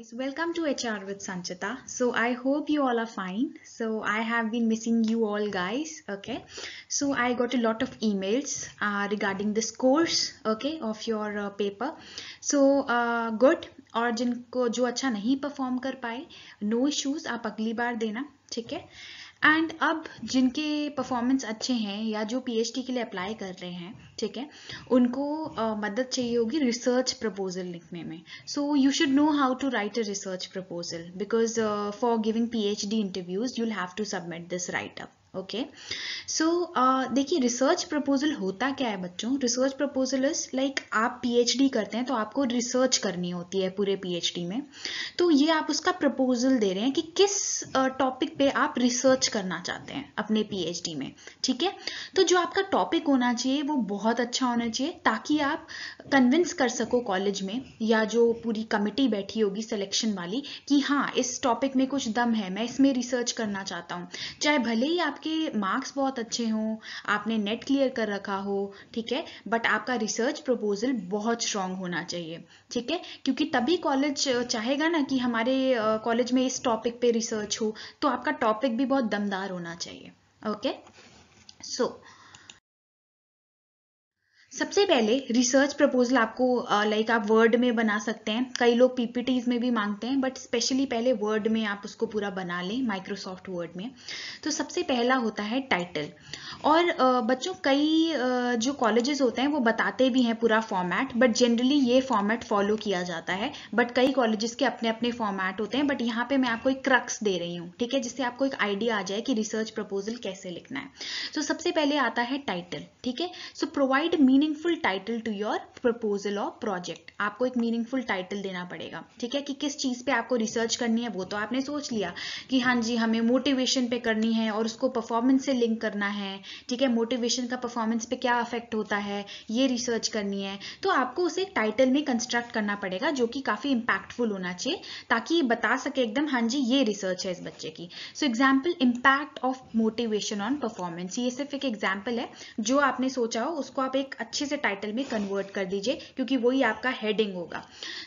guys, welcome to HR with Sanchita. So I hope you all are fine. So I have been missing you all guys. Okay. So I got a lot of emails uh, regarding this course. Okay. Of your uh, paper. So uh, good. और जिनको जो अच्छा नहीं perform कर पाए no no issues आप अगली बार देना ठीक है एंड अब जिनके परफॉर्मेंस अच्छे हैं या जो पीएचडी के लिए अप्लाई कर रहे हैं ठीक है उनको uh, मदद चाहिए होगी रिसर्च प्रपोजल लिखने में so you should know how to write a research proposal because for giving PhD interviews you'll have to submit this write up okay so uh, देखिए रिसर्च प्रपोजल होता क्या है बच्चों रिसर्च प्रपोजल इज लाइक आप PhD करते हैं तो आपको रिसर्च करनी होती है पूरे पीएचडी में तो ये आप उसका प्रपोजल दे रहे हैं कि किस टॉपिक uh, पे आप रिसर्च करना चाहते हैं अपने पीएचडी में ठीक है तो जो आपका टॉपिक होना चाहिए वो बहुत अच्छा होना चाहिए ताकि आप कन्विंस कर सको कॉलेज में या जो पूरी कमिटी बैठी होगी सिलेक्शन वाली कि हाँ इस टॉपिक में कुछ दम है मैं इसमें रिसर्च करना चाहता हूँ चाहे भले ही आप आपके मार्क्स बहुत अच्छे हों आपने नेट क्लियर कर रखा हो ठीक है बट आपका रिसर्च प्रपोजल बहुत स्ट्रांग होना चाहिए ठीक है क्योंकि तभी कॉलेज चाहेगा ना कि हमारे कॉलेज में इस टॉपिक पे रिसर्च हो तो आपका टॉपिक भी बहुत दमदार होना चाहिए ओके सो so, सबसे पहले रिसर्च प्रपोजल आपको लाइक आप वर्ड में बना सकते हैं कई लोग पीपीटीज में भी मांगते हैं बट स्पेशली पहले वर्ड में आप उसको पूरा बना लें माइक्रोसॉफ्ट वर्ड में तो सबसे पहला होता है टाइटल और बच्चों कई जो कॉलेजेस होते हैं वो बताते भी हैं पूरा फॉर्मेट बट जनरली ये फॉर्मेट फॉलो किया जाता है बट कई कॉलेजेस के अपने अपने फॉर्मेट होते हैं बट यहाँ पे मैं आपको एक क्रक्स दे रही हूँ ठीक है जिससे आपको एक आइडिया आ जाए कि रिसर्च प्रपोजल कैसे लिखना है तो सबसे पहले आता है टाइटल ठीक है so provide mean meaningful title to your proposal और प्रोजेक्ट आपको एक मीनिंगफुल टाइटल देना पड़ेगा ठीक है कि किस चीज़ पे आपको रिसर्च करनी है वो तो आपने सोच लिया कि हाँ जी हमें मोटिवेशन पे करनी है और उसको परफॉर्मेंस से लिंक करना है ठीक है मोटिवेशन का परफॉर्मेंस पे क्या अफेक्ट होता है ये रिसर्च करनी है तो आपको उसे एक टाइटल में कंस्ट्रक्ट करना पड़ेगा जो कि काफ़ी इंपैक्टफुल होना चाहिए ताकि ये बता सके एकदम हाँ जी ये रिसर्च है इस बच्चे की so example impact of motivation on performance ये सिर्फ एक एग्जाम्पल है जो आपने सोचा हो उसको आप एक अच्छे से टाइटल में कन्वर्ट कर दीजिए क्योंकि वही आपका हेडिंग होगा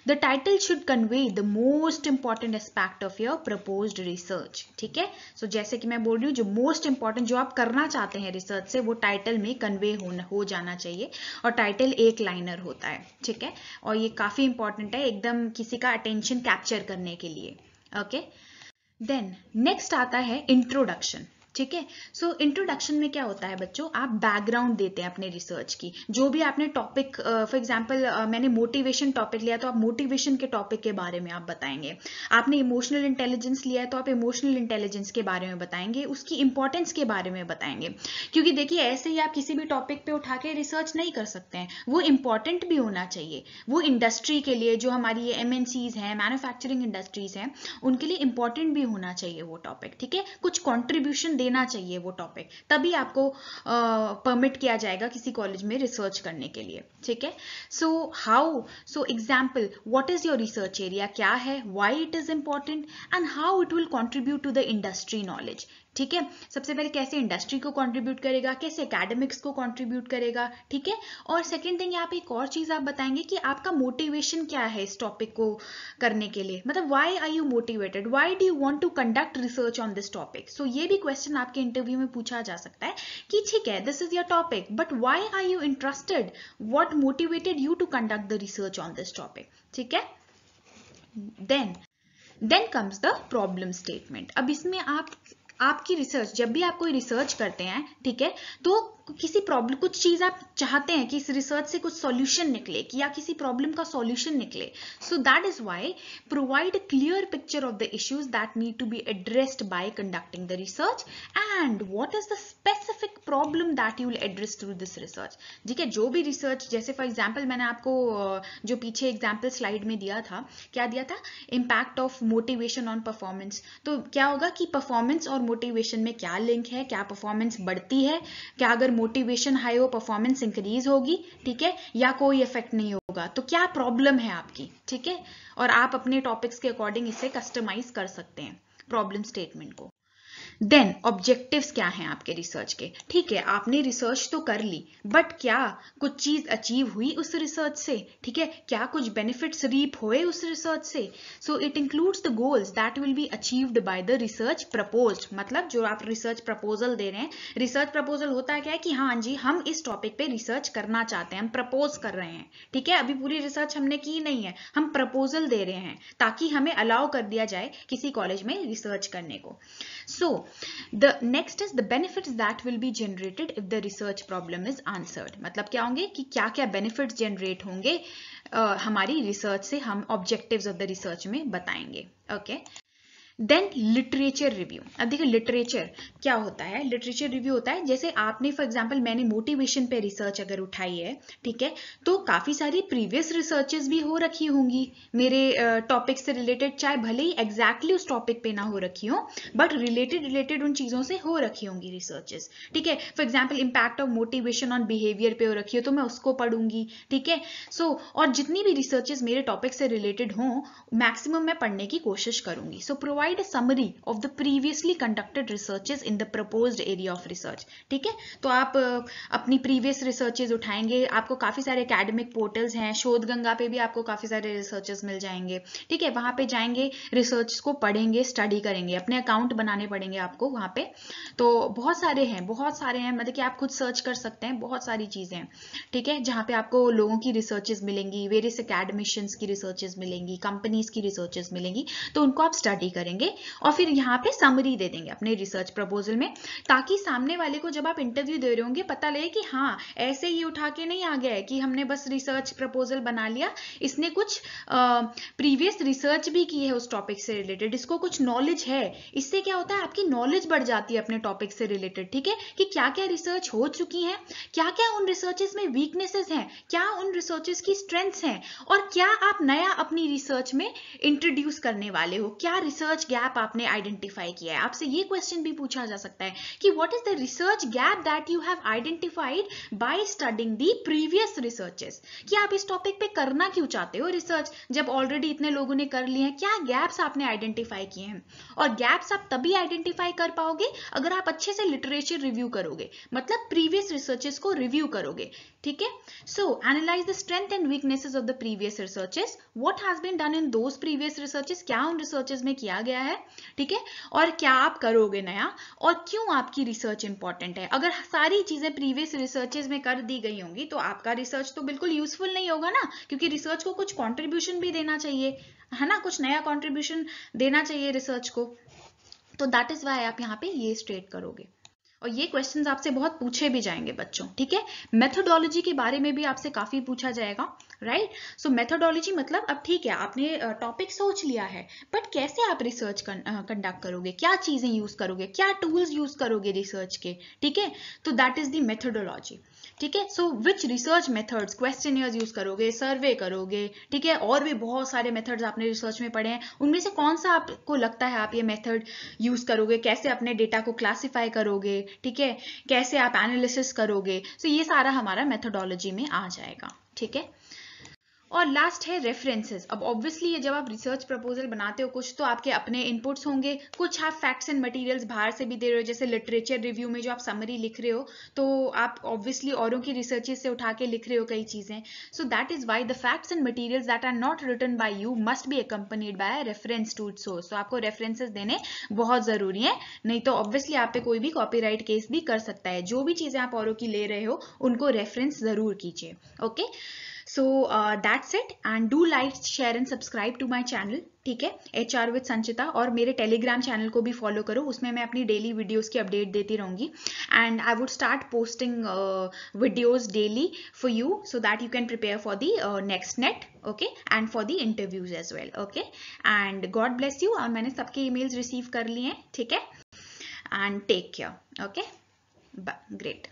the title should convey the most important aspect of your propose research ठीक है सो जैसे कि मैं बोल रही हूँ जो मोस्ट इंपॉर्टेंट जो आप करना चाहते हैं रिसर्च से वो टाइटल में कन्वे हो जाना चाहिए और टाइटल एक लाइनर होता है ठीक है और ये काफ़ी इंपॉर्टेंट है एकदम किसी का अटेंशन कैप्चर करने के लिए ओके देन नेक्स्ट आता है इंट्रोडक्शन ठीक है सो इंट्रोडक्शन में क्या होता है बच्चों आप बैकग्राउंड देते हैं अपने रिसर्च की जो भी आपने टॉपिक फॉर एग्जाम्पल मैंने मोटिवेशन टॉपिक लिया तो आप मोटिवेशन के टॉपिक के बारे में आप बताएंगे आपने इमोशनल इंटेलिजेंस लिया है तो आप इमोशनल इंटेलिजेंस के बारे में बताएंगे उसकी इंपॉर्टेंस के बारे में बताएंगे क्योंकि देखिए ऐसे ही आप किसी भी टॉपिक पे उठा के रिसर्च नहीं कर सकते हैं वो इंपॉर्टेंट भी होना चाहिए वो इंडस्ट्री के लिए जो हमारी ये एम हैं मैन्युफैक्चरिंग इंडस्ट्रीज हैं उनके लिए इंपॉर्टेंट भी होना चाहिए वो टॉपिक ठीक है कुछ कॉन्ट्रीब्यूशन देना चाहिए वो टॉपिक तभी आपको परमिट किया जाएगा किसी कॉलेज में रिसर्च करने के लिए ठीक है so how so example what is your research area क्या है why it is important and how it will contribute to the industry knowledge ठीक है सबसे पहले कैसे इंडस्ट्री को कंट्रीब्यूट करेगा कैसे एकेडमिक्स को कंट्रीब्यूट करेगा ठीक है और सेकंड थिंग यहाँ पे एक और चीज़ आप बताएंगे कि आपका मोटिवेशन क्या है इस टॉपिक को करने के लिए मतलब why are you motivated why do you want to conduct research on this topic so ये भी क्वेश्चन आपके इंटरव्यू में पूछा जा सकता है कि ठीक है this is your topic but why are you interested what motivated you to conduct the research on this topic ठीक है then then comes the problem statement अब इसमें आप आपकी रिसर्च जब भी आप कोई रिसर्च करते हैं ठीक है तो किसी प्रॉब्लम कुछ चीज़ आप चाहते हैं कि इस रिसर्च से कुछ सॉल्यूशन निकले कि या किसी प्रॉब्लम का सॉल्यूशन निकले so that is why provide clear picture of the issues that need to be addressed by conducting the research and what is the specific problem that you will address through this research ठीक है जो भी research जैसे for example मैंने आपको जो पीछे example slide में दिया था क्या दिया था impact of motivation on performance तो क्या होगा कि परफॉर्मेंस और मोटिवेशन में क्या लिंक है क्या परफॉर्मेंस बढ़ती है क्या अगर मोटिवेशन हाई हो परफॉर्मेंस इंक्रीज होगी ठीक है या कोई इफेक्ट नहीं होगा तो क्या प्रॉब्लम है आपकी ठीक है और आप अपने टॉपिक्स के अकॉर्डिंग इसे कस्टमाइज कर सकते हैं प्रॉब्लम स्टेटमेंट को देन ऑब्जेक्टिव्स क्या हैं आपके रिसर्च के ठीक है आपने रिसर्च तो कर ली बट क्या कुछ चीज अचीव हुई उस रिसर्च से ठीक है क्या कुछ बेनिफिट्स रीप हुए उस रिसर्च से so it includes the goals that will be achieved by the research propose मतलब जो आप रिसर्च प्रपोजल दे रहे हैं रिसर्च प्रपोजल होता क्या है कि हाँ जी हम इस टॉपिक पे रिसर्च करना चाहते हैं हम प्रपोज कर रहे हैं ठीक है अभी पूरी रिसर्च हमने की नहीं है हम प्रपोजल दे रहे हैं ताकि हमें अलाउ कर दिया जाए किसी कॉलेज में रिसर्च करने को so so, the next is the benefits that will be generated if the research problem is answered मतलब क्या होंगे कि क्या क्या बेनिफिट्स जनरेट होंगे uh, हमारी रिसर्च से हम ऑब्जेक्टिव्स ऑफ द रिसर्च में बताएंगे okay okay? Then literature review अब देखिए लिटरेचर क्या होता है लिटरेचर रिव्यू होता है जैसे आपने फॉर एग्जाम्पल मैंने मोटिवेशन पे रिसर्च अगर उठाई है ठीक है तो काफ़ी सारी प्रीवियस रिसर्चेस भी हो रखी होंगी मेरे टॉपिक से रिलेटेड चाहे भले ही एग्जैक्टली उस टॉपिक पे ना हो रखी हो बट रिलेटेड रिलेटेड उन चीज़ों से हो रखी होंगी रिसर्चेस ठीक है for example impact of motivation on behaviour पे हो रखी हो तो मैं उसको पढ़ूंगी ठीक है सो और जितनी भी रिसर्चेस मेरे टॉपिक से रिलेटेड हों मैक्सिमम मैं पढ़ने की कोशिश करूंगी so so, provide a summary of the previously conducted researches in the proposed area of research ठीक है तो आप uh, अपनी प्रीवियस रिसर्चेज उठाएंगे आपको काफ़ी सारे अकेडमिक पोर्टल्स हैं शोध गंगा पे भी आपको काफ़ी सारे रिसर्चेस मिल जाएंगे ठीक है वहां पे जाएंगे रिसर्च को पढ़ेंगे स्टडी करेंगे अपने अकाउंट बनाने पड़ेंगे आपको वहां पे तो बहुत सारे हैं बहुत सारे हैं मतलब कि आप खुद सर्च कर सकते हैं बहुत सारी चीज़ें हैं ठीक है जहां पे आपको लोगों की रिसर्चेस मिलेंगी वेरियस अकेडमिशंस की रिसर्चेस मिलेंगी कंपनीज की रिसर्चेस मिलेंगी तो उनको आप स्टडी करेंगे देंगे और फिर यहाँ पे समरी दे देंगे अपने रिसर्च प्रपोजल में ताकि सामने वाले को जब आप इंटरव्यू दे रहे होंगे पता लगे कि हाँ ऐसे ही उठा के नहीं आ गया है कि हमने बस रिसर्च प्रपोजल बना लिया इसने कुछ प्रीवियस रिसर्च भी की है उस टॉपिक से रिलेटेड इसको कुछ नॉलेज है इससे क्या होता है आपकी नॉलेज बढ़ जाती है अपने टॉपिक से रिलेटेड ठीक है कि क्या क्या रिसर्च हो चुकी है क्या क्या उन रिसर्चेस में वीकनेसेस हैं क्या उन रिसर्चेस की स्ट्रेंथ्स हैं और क्या आप नया अपनी रिसर्च में इंट्रोड्यूस करने वाले हो क्या रिसर्च गैप आपने आइडेंटिफाई किया है आपसे ये क्वेश्चन भी पूछा जा सकता है कि what is the research gap that you have identified by studying the previous researches कि आप इस टॉपिक पे करना क्यों चाहते हो रिसर्च जब ऑलरेडी इतने लोगों ने कर लिए हैं क्या गैप्स आपने आइडेंटिफाई किए हैं और गैप्स आप तभी आइडेंटिफाई कर पाओगे अगर आप अच्छे से लिटरेचर रिव्यू करोगे मतलब प्रीवियस रिसर्चेस को रिव्यू करोगे ठीक है so analyse the strength and weaknesses of the previous researches what has been done in those previous researches क्या उन रिसर्चेस में किया गया गया है ठीक है और क्या आप करोगे नया और क्यों आपकी रिसर्च इंपॉर्टेंट है अगर सारी चीज़ें प्रीवियस रिसर्चेज में कर दी गई होंगी तो आपका रिसर्च तो बिल्कुल यूजफुल नहीं होगा ना क्योंकि रिसर्च को कुछ कॉन्ट्रीब्यूशन भी देना चाहिए है ना कुछ नया कॉन्ट्रीब्यूशन देना चाहिए रिसर्च को तो दैट इज़ वाई आप यहाँ पे ये स्ट्रेट करोगे और ये क्वेश्चंस आपसे बहुत पूछे भी जाएंगे बच्चों ठीक है मेथोडोलॉजी के बारे में भी आपसे काफ़ी पूछा जाएगा राइट सो मेथोडोलॉजी मतलब अब ठीक है आपने टॉपिक uh, सोच लिया है बट कैसे आप रिसर्च कंडक्ट करोगे क्या चीज़ें यूज़ करोगे क्या टूल्स यूज़ करोगे रिसर्च के ठीक है तो दैट इज़ दी मेथोडोलॉजी ठीक है so which research methods question use करोगे सर्वे करोगे ठीक है और भी बहुत सारे मेथड्स आपने रिसर्च में पढ़े हैं उनमें से कौन सा आपको लगता है आप ये मेथड यूज़ करोगे कैसे अपने डेटा को क्लासीफाई करोगे ठीक है कैसे आप एनालिसिस करोगे सो तो so ये सारा हमारा मेथोडोलॉजी में आ जाएगा ठीक है और लास्ट है रेफरेंसेज अब ऑब्वियसली ये जब आप रिसर्च प्रपोजल बनाते हो कुछ तो आपके अपने इनपुट्स होंगे कुछ आप फैक्ट्स एंड मटेरियल्स बाहर से भी दे रहे हो जैसे लिटरेचर रिव्यू में जो आप समरी लिख रहे हो तो आप ऑब्वियसली औरों की रिसर्चेज से उठा के लिख रहे हो कई चीज़ें so that is why the facts and materials that are not written by you must be accompanied by reference to source तो आपको रेफरेंसेज देने बहुत ज़रूरी है नहीं तो ऑब्वियसली आप पे कोई भी कॉपी केस भी कर सकता है जो भी चीज़ें आप औरों की ले रहे हो उनको रेफरेंस ज़रूर कीजिए okay okay? So uh, that's it and do like, share and subscribe to my channel. ठीक है एच आर विद संचिता और मेरे टेलीग्राम चैनल को भी फॉलो करो उसमें मैं अपनी डेली वीडियोज़ की अपडेट देती रहूँगी and I would start posting videos daily for you so that you can prepare for the next NET okay and for the interviews as well okay and God bless you और मैंने सबके mails receive कर लिए हैं ठीक है and take care okay great